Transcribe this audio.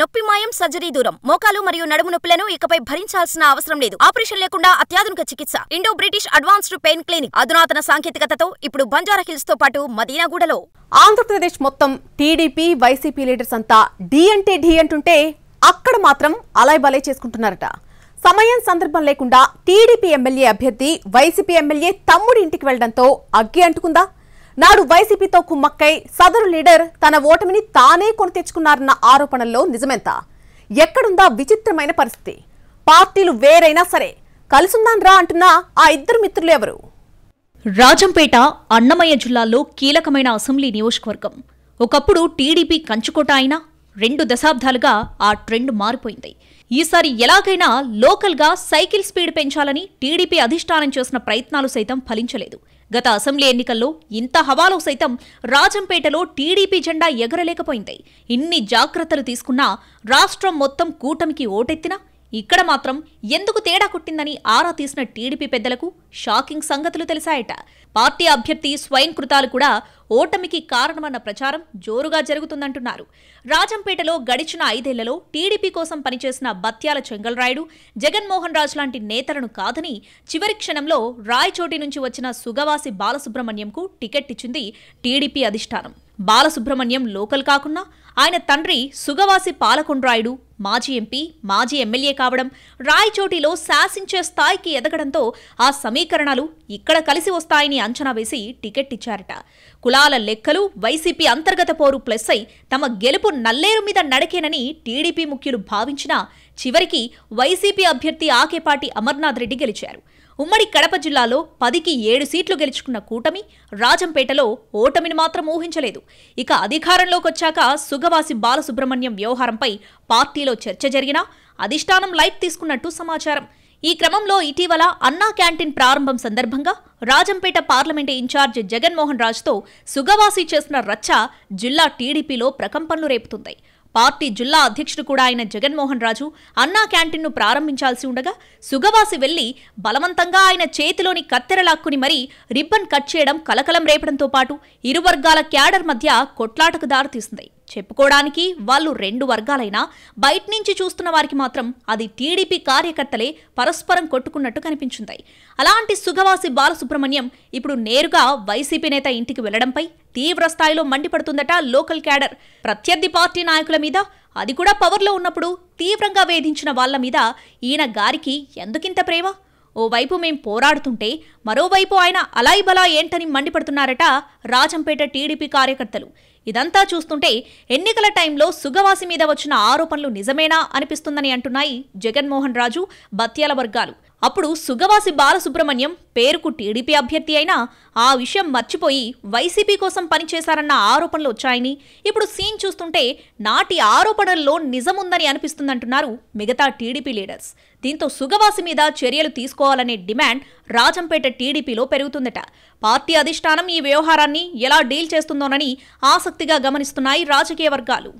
నొప్పి మాయం సర్జరీ దూరం మోకాలు మరియు నడుము నొప్పులను ఇకపై భరించాల్సిన అవసరం లేదు ఆపరేషన్ లేకుండా అత్యాధునిక చికిత్స Indo British advanced pain clinic అధునాతన సాంకేతికతతో ఇప్పుడు హిల్స్ తో పాటు మదీనాగూడలో ఆంధ్రప్రదేశ్ మొత్తం టీడీపీ వైసీపీ లీడర్స్ అంతా డి అంటే డి అంటుంటే అక్కడ మాత్రం అలాయ్ చేసుకుంటున్నారట సమయం సందర్భం లేకుండా టీడీపీ ఎమ్మెల్యే అభ్యర్థి వైసీపీ ఎమ్మెల్యే తమ్ముడి ఇంటికి వెళ్లడంతో అగ్గి అంటుకుందా నాడు వైసీపీతో కుమ్మక్కై సదరు లీడర్ తన ఓటమిని తానే కొని తెచ్చుకున్నారన్న ఆరోపణల్లో నిజమెంత ఎక్కడుందా విచిత్రమైన పరిస్థితి పార్టీలు వేరైనా సరే కలిసుందాన్రా అంటున్నా ఆ ఇద్దరు మిత్రులు ఎవరు రాజంపేట అన్నమయ్య జిల్లాలో కీలకమైన అసెంబ్లీ నియోజకవర్గం ఒకప్పుడు టీడీపీ కంచుకోట అయినా రెండు దశాబ్దాలుగా ఆ ట్రెండ్ మారిపోయింది ఈసారి ఎలాగైనా లోకల్గా సైకిల్ స్పీడ్ పెంచాలని టీడీపీ అధిష్టానం చేసిన ప్రయత్నాలు సైతం ఫలించలేదు గత అసెంబ్లీ ఎన్నికల్లో ఇంత హవాలో సైతం రాజంపేటలో టీడీపీ జెండా ఎగరలేకపోయింది ఇన్ని జాగ్రత్తలు తీసుకున్నా రాష్ట్రం మొత్తం కూటమికి ఓటెత్తినా ఇక్కడ మాత్రం ఎందుకు తేడా కొట్టిందని ఆరా తీసిన టీడీపీ పెద్దలకు షాకింగ్ సంగతులు తెలిసాయట పార్టీ అభ్యర్థి స్వయం కృతాలు కూడా ఓటమికి కారణమన్న ప్రచారం జోరుగా జరుగుతుందంటున్నారు రాజంపేటలో గడిచిన ఐదేళ్లలో టీడీపీ కోసం పనిచేసిన బత్యాల చెంగల్రాయుడు జగన్మోహన్ రాజు లాంటి నేతలను కాదని చివరి క్షణంలో రాయచోటి నుంచి వచ్చిన సుగవాసి బాలసుబ్రహ్మణ్యంకు టికెట్ ఇచ్చింది టీడీపీ అధిష్టానం బాలసుబ్రహ్మణ్యం లోకల్ కాకున్నా ఆయన తండ్రి సుగవాసి పాలకొండ్రాయుడు మాజీ ఎంపీ మాజీ ఎమ్మెల్యే కావడం రాయచోటిలో శాసించే స్థాయికి ఎదగడంతో ఆ సమీకరణాలు ఇక్కడ కలిసి వస్తాయని అంచనా వేసి టికెట్ ఇచ్చారట కులాల లెక్కలు వైసీపీ అంతర్గత పోరు ప్లస్ అయి తమ గెలుపు నల్లేరు మీద నడకేనని టీడీపీ ముఖ్యులు భావించినా చివరికి వైసీపీ అభ్యర్థి ఆకేపాటి అమర్నాథ్ రెడ్డి గెలిచారు ఉమ్మడి కడప జిల్లాలో పదికి ఏడు సీట్లు గెలుచుకున్న కూటమి రాజంపేటలో ఓటమిని మాత్రం ఊహించలేదు ఇక అధికారంలోకి వచ్చాక సుగవాసి బాలసుబ్రహ్మణ్యం వ్యవహారంపై పార్టీలో చర్చ జరిగినా అధిష్టానం లైట్ తీసుకున్నట్టు సమాచారం ఈ క్రమంలో ఇటీవల అన్నా క్యాంటీన్ ప్రారంభం సందర్భంగా రాజంపేట పార్లమెంటు ఇన్ఛార్జ్ జగన్మోహన్ రాజుతో సుగవాసి చేసిన రచ్చ జిల్లా టీడీపీలో ప్రకంపనలు రేపుతుంది పార్టీ జిల్లా అధ్యక్షుడు కూడా అయిన జగన్మోహన్ రాజు అన్నా క్యాంటీన్ను ప్రారంభించాల్సి ఉండగా సుగవాసి వెళ్లి బలవంతంగా ఆయన చేతిలోని కత్తెర లాక్కుని మరీ రిబ్బన్ కట్ చేయడం కలకలం రేపడంతో పాటు ఇరు వర్గాల క్యాడర్ మధ్య కొట్లాటకు దారితీసింది చెప్పుకోవడానికి వాళ్ళు రెండు వర్గాలైనా బయట నుంచి చూస్తున్న వారికి మాత్రం అది టీడీపీ కార్యకర్తలే పరస్పరం కొట్టుకున్నట్టు కనిపించింది అలాంటి సుగవాసి బాలసుబ్రహ్మణ్యం ఇప్పుడు నేరుగా వైసీపీ నేత ఇంటికి వెళ్లడంపై తీవ్ర స్థాయిలో మండిపడుతుందట లోకల్ క్యాడర్ ప్రత్యర్థి పార్టీ నాయకుల మీద అది కూడా పవర్లో ఉన్నప్పుడు తీవ్రంగా వేధించిన వాళ్ల మీద ఈయన గారికి ఎందుకింత ప్రేమ ఓవైపు మేం పోరాడుతుంటే మరోవైపు ఆయన అలాయిబలా ఏంటని మండిపడుతున్నారట రాజంపేట టీడీపీ కార్యకర్తలు ఇదంతా చూస్తుంటే ఎన్నికల టైంలో సుగవాసి మీద వచ్చిన ఆరోపణలు నిజమేనా అనిపిస్తుందని అంటున్నాయి జగన్మోహన్ రాజు బత్యాల వర్గాలు అప్పుడు సుగవాసి బాలసుబ్రహ్మణ్యం పేరుకు టీడీపీ అభ్యర్థి అయినా ఆ విషయం మర్చిపోయి వైసీపీ కోసం పనిచేశారన్న ఆరోపణలు వచ్చాయని ఇప్పుడు సీన్ చూస్తుంటే నాటి ఆరోపణల్లో నిజముందని అనిపిస్తుందంటున్నారు మిగతా టీడీపీ లీడర్స్ దీంతో సుగవాసి మీద చర్యలు తీసుకోవాలనే డిమాండ్ రాజంపేట టీడీపీలో పెరుగుతుందట పార్టీ అధిష్టానం ఈ వ్యవహారాన్ని ఎలా డీల్ చేస్తుందోనని ఆసక్తిగా గమనిస్తున్నాయి రాజకీయ వర్గాలు